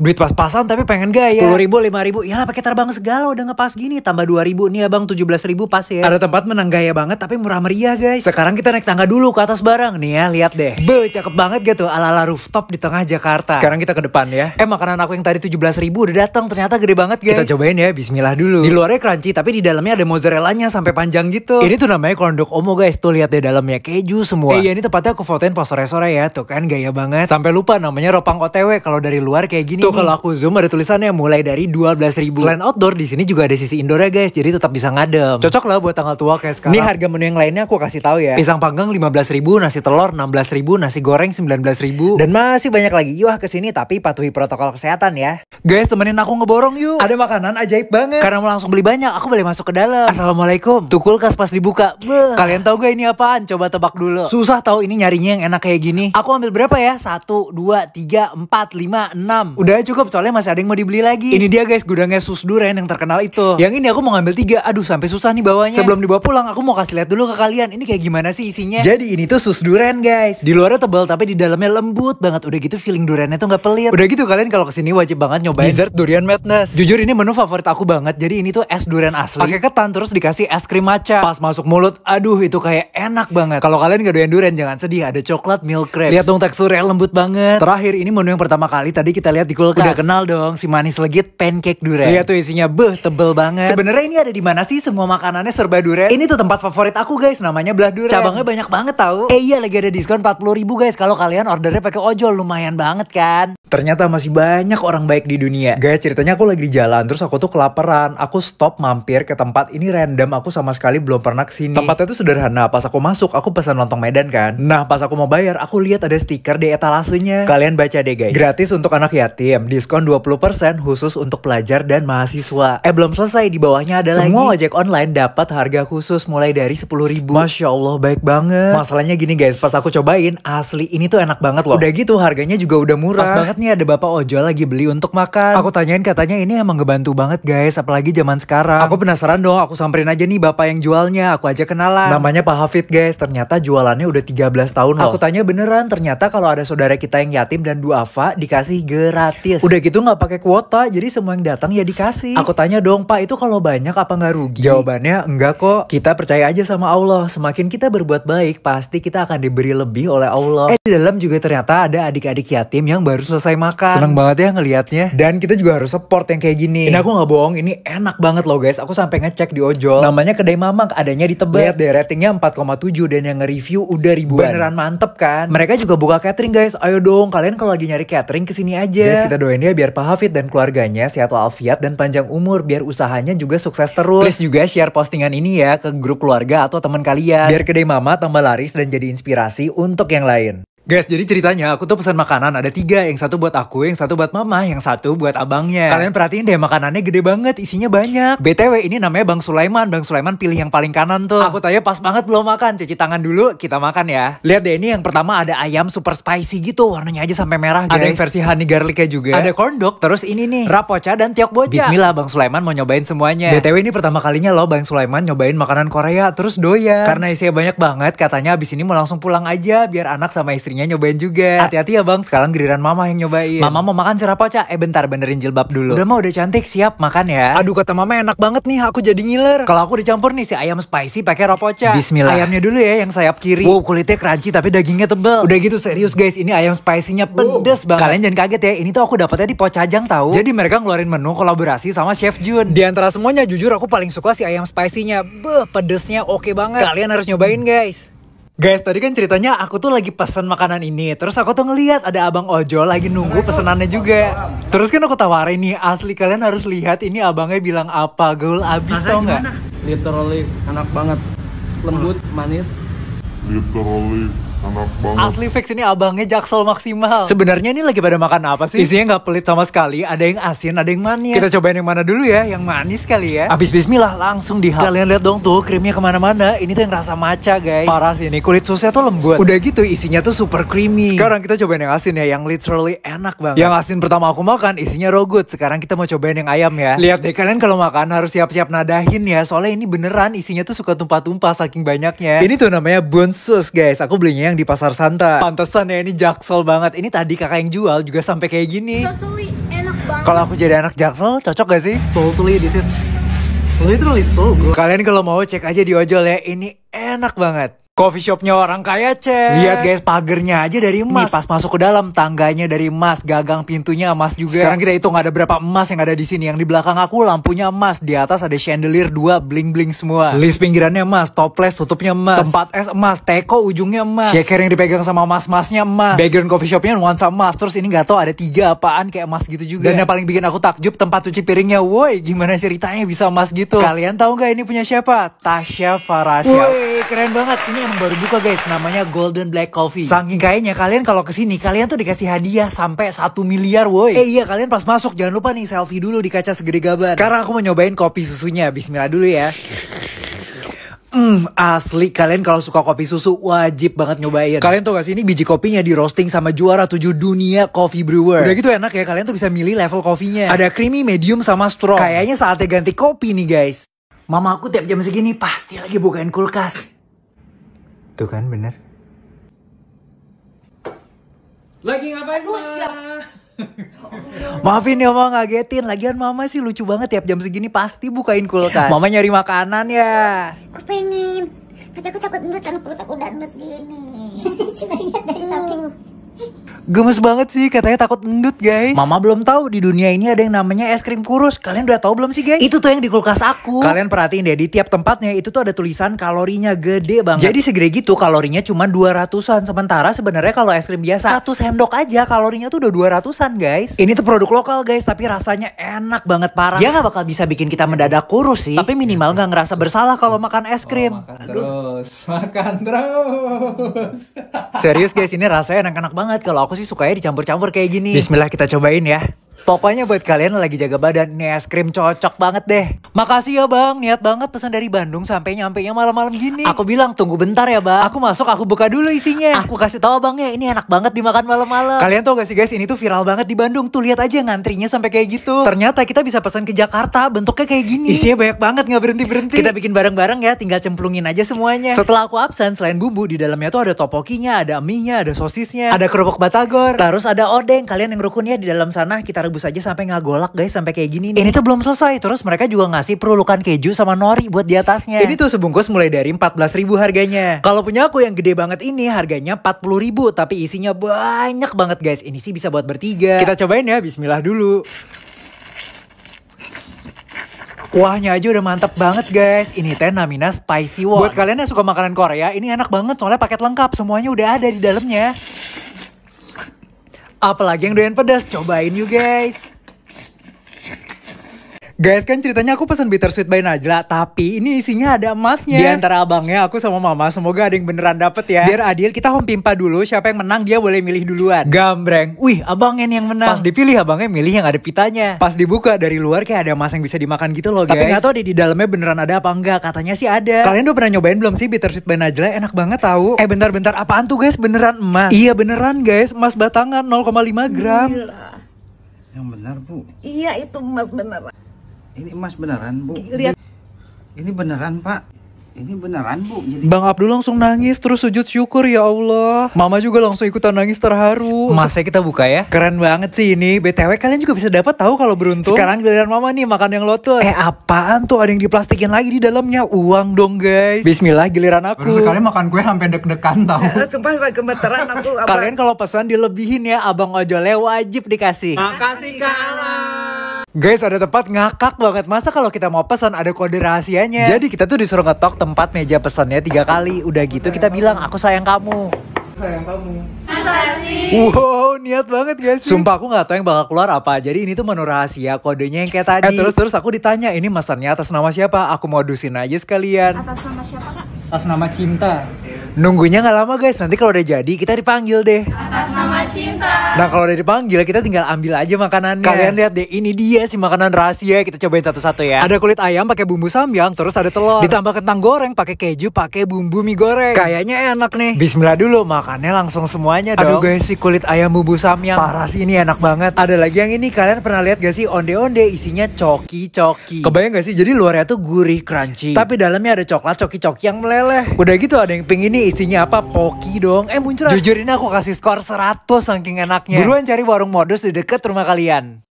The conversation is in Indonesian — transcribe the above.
duit pas-pasan tapi pengen gaya. Sepuluh ribu, lima ribu, ya lah pakai terbang segala udah ngepas gini. Tambah dua ribu nih abang, tujuh belas ribu pas ya. Ada tempat menang gaya banget tapi murah meriah guys. Sekarang kita naik tangga dulu ke atas barang nih ya, lihat deh. Be, cakep banget gitu ala-ala rooftop di tengah Jakarta. Sekarang kita ke depan ya. Eh makanan aku yang tadi tujuh belas ribu udah datang, ternyata gede banget guys. Kita cobain ya, Bismillah dulu. Di luarnya crunchy tapi di dalamnya ada mozzarellanya sampai panjang gitu. Ini tuh namanya kondok omo guys, tuh lihat deh dalamnya keju semua. Eh iya ini tempatnya aku fotoin pas sore-sore ya, tuh kan gaya banget. Sampai lupa namanya ropang otw kalau dari luar kayak gitu gini. Tuh kalau aku zoom ada tulisannya mulai dari 12 ribu. Selain outdoor di sini juga ada sisi indoor ya guys, jadi tetap bisa ngadem. Cocok lah buat tanggal tua kayak sekarang. Ini harga menu yang lainnya aku kasih tahu ya. Pisang panggang 15 ribu, nasi telur 16 ribu, nasi goreng 19 ribu. Dan masih banyak lagi. Yuk ke sini tapi patuhi protokol kesehatan ya. Guys temenin aku ngeborong yuk. Ada makanan ajaib banget. Karena mau langsung beli banyak, aku boleh masuk ke dalam. Assalamualaikum. Tukul kulkas pas dibuka. Beuh. Kalian tahu gue ini apaan? Coba tebak dulu. Susah tahu ini nyarinya yang enak kayak gini. Aku ambil berapa ya? Satu, dua, tiga, empat, lima, enam. Udah cukup soalnya masih ada yang mau dibeli lagi. Ini dia guys gudangnya sus durian yang terkenal itu. Yang ini aku mau ngambil tiga. Aduh sampai susah nih bawanya. Sebelum dibawa pulang aku mau kasih lihat dulu ke kalian ini kayak gimana sih isinya. Jadi ini tuh sus durian guys. Di luarnya tebal tapi di dalamnya lembut banget. Udah gitu feeling duriannya tuh nggak pelit. Udah gitu kalian kalau kesini wajib banget nyobain dessert durian madness. Jujur ini menu favorit aku banget. Jadi ini tuh es durian asli. Pakai ketan terus dikasih es krim maca Pas masuk mulut, aduh itu kayak enak banget. Kalau kalian nggak doyan durian jangan sedih ada coklat milk crepe. Lihat dong teksturnya lembut banget. Terakhir ini menu yang pertama kali tadi kita lihat di kulkas. Udah kenal dong si manis legit pancake durian. Lihat tuh isinya beh tebel banget. Sebenarnya ini ada di mana sih semua makanannya serba durian? Ini tuh tempat favorit aku guys namanya Belah Durian. Cabangnya banyak banget tau? Eh iya lagi ada diskon 40 ribu guys kalau kalian ordernya pakai ojol lumayan banget kan. Ternyata masih banyak orang baik di dunia. Guys ceritanya aku lagi di jalan terus aku tuh kelaparan. Aku stop mampir ke tempat ini random aku sama sekali belum pernah kesini. Tempatnya tuh sederhana. Pas aku masuk aku pesan lontong Medan kan. Nah pas aku mau bayar aku lihat ada stiker di etalasenya. Kalian baca deh guys. Gratis untuk anak yatim Jatim, diskon 20% khusus untuk pelajar dan mahasiswa. Eh belum selesai, di bawahnya ada Semua lagi. Semua ojek online dapat harga khusus mulai dari 10 ribu. Masya Allah, baik banget. Masalahnya gini guys, pas aku cobain, asli ini tuh enak banget loh. Udah gitu harganya juga udah murah. Pas banget nih ada bapak ojol lagi beli untuk makan. Aku tanyain katanya ini emang ngebantu banget guys, apalagi zaman sekarang. Aku penasaran dong, aku samperin aja nih bapak yang jualnya, aku aja kenalan. Namanya Pak Hafid guys, ternyata jualannya udah 13 tahun loh. Aku tanya beneran, ternyata kalau ada saudara kita yang yatim dan duafa dikasih gerak gratis. Udah gitu nggak pakai kuota, jadi semua yang datang ya dikasih. Aku tanya dong, Pak, itu kalau banyak apa nggak rugi? Jawabannya enggak kok. Kita percaya aja sama Allah. Semakin kita berbuat baik, pasti kita akan diberi lebih oleh Allah. Eh di dalam juga ternyata ada adik-adik yatim yang baru selesai makan. Seneng banget ya ngelihatnya. Dan kita juga harus support yang kayak gini. Ini aku nggak bohong, ini enak banget loh guys. Aku sampai ngecek di ojol. Namanya kedai Mamang, adanya di Tebet. Lihat deh ratingnya 4,7 dan yang nge-review udah ribuan. Beneran mantep kan? Mereka juga buka catering guys. Ayo dong, kalian kalau lagi nyari catering kesini aja. Iya. kita doain ya biar Pak Hafid dan keluarganya sehat walafiat dan panjang umur biar usahanya juga sukses terus. Please juga share postingan ini ya ke grup keluarga atau teman kalian biar kedai mama tambah laris dan jadi inspirasi untuk yang lain. Guys, jadi ceritanya aku tuh pesan makanan ada tiga, yang satu buat aku, yang satu buat mama, yang satu buat abangnya. Kalian perhatiin deh makanannya gede banget, isinya banyak. BTW ini namanya Bang Sulaiman, Bang Sulaiman pilih yang paling kanan tuh. Aku tanya pas banget belum makan, cuci tangan dulu, kita makan ya. Lihat deh ini yang pertama ada ayam super spicy gitu, warnanya aja sampai merah guys. Ada yang versi honey garlicnya juga. Ada corn dog, terus ini nih, rapocha dan tiok boca. Bismillah Bang Sulaiman mau nyobain semuanya. BTW ini pertama kalinya loh Bang Sulaiman nyobain makanan Korea, terus doya. Karena isinya banyak banget, katanya abis ini mau langsung pulang aja biar anak sama istri istrinya nyobain juga. Ah. Hati-hati ya bang, sekarang giliran mama yang nyobain. Mama mau makan sirap poca? Eh bentar benerin jilbab dulu. Udah mah udah cantik, siap makan ya. Aduh kata mama enak banget nih, aku jadi ngiler. Kalau aku dicampur nih si ayam spicy pakai rapoca. Bismillah. Ayamnya dulu ya yang sayap kiri. Wow kulitnya crunchy tapi dagingnya tebel. Udah gitu serius guys, ini ayam spicy-nya pedes wow. banget. Kalian jangan kaget ya, ini tuh aku dapatnya di Pocajang tahu. Jadi mereka ngeluarin menu kolaborasi sama Chef Jun. Di antara semuanya jujur aku paling suka si ayam spicy-nya. Beh, pedesnya oke okay banget. Kalian harus nyobain guys. Guys, tadi kan ceritanya aku tuh lagi pesen makanan ini. Terus aku tuh ngeliat ada abang ojol lagi nunggu pesenannya juga. Terus kan aku tawarin nih, asli kalian harus lihat ini abangnya bilang apa. Gaul abis Masa tau gak? Literally, enak banget. Lembut, manis. Literally, Asli fix ini abangnya jaksel maksimal. Sebenarnya ini lagi pada makan apa sih? Isinya nggak pelit sama sekali. Ada yang asin, ada yang manis. Kita cobain yang mana dulu ya? Yang manis kali ya. Abis Bismillah langsung dihap. Kalian lihat dong tuh krimnya kemana-mana. Ini tuh yang rasa maca guys. Parah sih ini kulit susnya tuh lembut. Udah gitu isinya tuh super creamy. Sekarang kita cobain yang asin ya, yang literally enak banget. Yang asin pertama aku makan isinya rogut. Sekarang kita mau cobain yang ayam ya. Lihat deh kalian kalau makan harus siap-siap nadahin ya. Soalnya ini beneran isinya tuh suka tumpah-tumpah saking banyaknya. Ini tuh namanya bonsus guys. Aku belinya yang di pasar Santa. Pantesan ya ini jaksel banget. Ini tadi kakak yang jual juga sampai kayak gini. Totally Kalau aku jadi anak jaksel, cocok gak sih? Totally, this is literally so good. Kalian kalau mau cek aja di ojol ya. Ini enak banget. Coffee shopnya orang kaya, Cek. Lihat guys, pagernya aja dari emas. Nih, pas masuk ke dalam, tangganya dari emas, gagang pintunya emas juga. Sekarang kita hitung ada berapa emas yang ada di sini. Yang di belakang aku lampunya emas, di atas ada chandelier dua bling-bling semua. List pinggirannya emas, toples tutupnya emas. Tempat es emas, teko ujungnya emas. Shaker yang dipegang sama emas emasnya emas. Background coffee shopnya nuansa emas. Terus ini gak tau ada tiga apaan kayak emas gitu juga. Dan yang paling bikin aku takjub tempat cuci piringnya. Woi, gimana ceritanya bisa emas gitu? Kalian tahu nggak ini punya siapa? Tasya Farasya. Woi, keren banget. Ini yang baru buka guys, namanya Golden Black Coffee. Saking kayaknya kalian kalau kesini kalian tuh dikasih hadiah sampai satu miliar woi. Eh iya kalian pas masuk jangan lupa nih selfie dulu di kaca segede gaban. Sekarang aku mau nyobain kopi susunya. Bismillah dulu ya. Hmm, asli kalian kalau suka kopi susu wajib banget nyobain. Kalian tuh gak ini biji kopinya di roasting sama juara tujuh dunia coffee brewer. Udah gitu enak ya, kalian tuh bisa milih level kopinya. Ada creamy, medium sama strong. Kayaknya saatnya ganti kopi nih, guys. Mama aku tiap jam segini pasti lagi bukain kulkas. Tuh kan bener. Lagi ngapain Ma? Maafin ya mama ngagetin Lagian mama sih lucu banget Tiap jam segini pasti bukain kulkas Mama nyari makanan ya Aku pengen Tapi aku takut menurut anak perut aku dan gini Cuma lihat dari samping Gemes banget sih, katanya takut endut guys. Mama belum tahu di dunia ini ada yang namanya es krim kurus. Kalian udah tahu belum sih guys? Itu tuh yang di kulkas aku. Kalian perhatiin deh, di tiap tempatnya itu tuh ada tulisan kalorinya gede banget. Jadi segede gitu kalorinya cuma 200-an. Sementara sebenarnya kalau es krim biasa, satu sendok aja kalorinya tuh udah 200-an guys. Ini tuh produk lokal guys, tapi rasanya enak banget parah. Dia gak bakal bisa bikin kita mendadak kurus sih. Tapi minimal gak ngerasa bersalah kalau makan es oh, krim. Oh, makan terus, makan terus. Serius guys, ini rasanya enak-enak banget banget. Kalau aku sih sukanya dicampur-campur kayak gini. Bismillah kita cobain ya. Pokoknya buat kalian lagi jaga badan, nih es krim cocok banget deh. Makasih ya bang, niat banget pesan dari Bandung sampai nyampe nya malam-malam gini. Aku bilang tunggu bentar ya bang. Aku masuk, aku buka dulu isinya. Aku kasih tahu bang ya, ini enak banget dimakan malam-malam. Kalian tau gak sih guys, ini tuh viral banget di Bandung. Tuh lihat aja ngantrinya sampai kayak gitu. Ternyata kita bisa pesan ke Jakarta, bentuknya kayak gini. Isinya banyak banget nggak berhenti berhenti. Kita bikin bareng-bareng ya, tinggal cemplungin aja semuanya. Setelah aku absen, selain bumbu di dalamnya tuh ada topokinya, ada mie nya, ada sosisnya, ada kerupuk batagor, terus ada odeng. Kalian yang ya di dalam sana kita direbus aja sampai nggak golak guys sampai kayak gini nih. Ini tuh belum selesai. Terus mereka juga ngasih perulukan keju sama nori buat di atasnya. Ini tuh sebungkus mulai dari ribu harganya. Kalau punya aku yang gede banget ini harganya ribu tapi isinya banyak banget guys. Ini sih bisa buat bertiga. Kita cobain ya. Bismillah dulu. Kuahnya aja udah mantep banget guys. Ini teh namina spicy one. Buat kalian yang suka makanan Korea, ini enak banget soalnya paket lengkap. Semuanya udah ada di dalamnya. Apalagi yang doyan pedas, cobain yuk guys. Guys kan ceritanya aku pesan bittersweet by Najla Tapi ini isinya ada emasnya Di antara abangnya aku sama mama Semoga ada yang beneran dapet ya Biar adil kita home pimpa dulu Siapa yang menang dia boleh milih duluan Gambreng Wih abangnya yang menang Pas dipilih abangnya milih yang ada pitanya Pas dibuka dari luar kayak ada emas yang bisa dimakan gitu loh guys Tapi gak tau deh di dalamnya beneran ada apa enggak Katanya sih ada Kalian udah pernah nyobain belum sih bittersweet by Najla Enak banget tahu. Eh bentar-bentar apaan tuh guys beneran emas Iya beneran guys emas batangan 0,5 gram Gila. Yang benar bu Iya itu emas beneran ini emas beneran bu lihat ini beneran pak ini beneran bu jadi... Bang Abdul langsung nangis terus sujud syukur ya Allah Mama juga langsung ikutan nangis terharu Masa kita buka ya? Keren banget sih ini BTW kalian juga bisa dapat tahu kalau beruntung Sekarang giliran Mama nih makan yang lotus Eh apaan tuh ada yang diplastikin lagi di dalamnya Uang dong guys Bismillah giliran aku Baru sekali makan kue sampai deg-degan tau Sumpah sampai gemeteran aku apa? Kalian kalau pesan dilebihin ya Abang ojolnya wajib dikasih Makasih kalah Guys, ada tempat ngakak banget. Masa kalau kita mau pesan ada kode rahasianya? Jadi kita tuh disuruh ngetok tempat meja pesannya tiga kali. Udah gitu kita bilang, aku sayang kamu. Sayang kamu. Wow, niat banget guys. Sumpah aku nggak tahu yang bakal keluar apa. Jadi ini tuh menu rahasia kodenya yang kayak tadi. Eh, terus terus aku ditanya ini masanya atas nama siapa? Aku mau dusin aja sekalian. Atas nama siapa kak? Atas nama cinta. Nunggunya nggak lama guys. Nanti kalau udah jadi kita dipanggil deh. Atas nama Nah kalau udah dipanggil kita tinggal ambil aja makanannya. Kalian lihat deh ini dia si makanan rahasia kita cobain satu-satu ya. Ada kulit ayam pakai bumbu samyang terus ada telur. Ditambah kentang goreng pakai keju pakai bumbu mie goreng. Kayaknya enak nih. Bismillah dulu makannya langsung semuanya dong. Aduh guys si kulit ayam bumbu samyang parah sih ini enak banget. Ada lagi yang ini kalian pernah lihat gak sih onde-onde isinya coki-coki. Kebayang gak sih jadi luarnya tuh gurih crunchy. Tapi dalamnya ada coklat coki-coki yang meleleh. Udah gitu ada yang pink ini isinya apa? Poki dong. Eh muncul. Jujur ini aku kasih skor 100 saking enaknya. Buruan cari warung modus di dekat rumah kalian.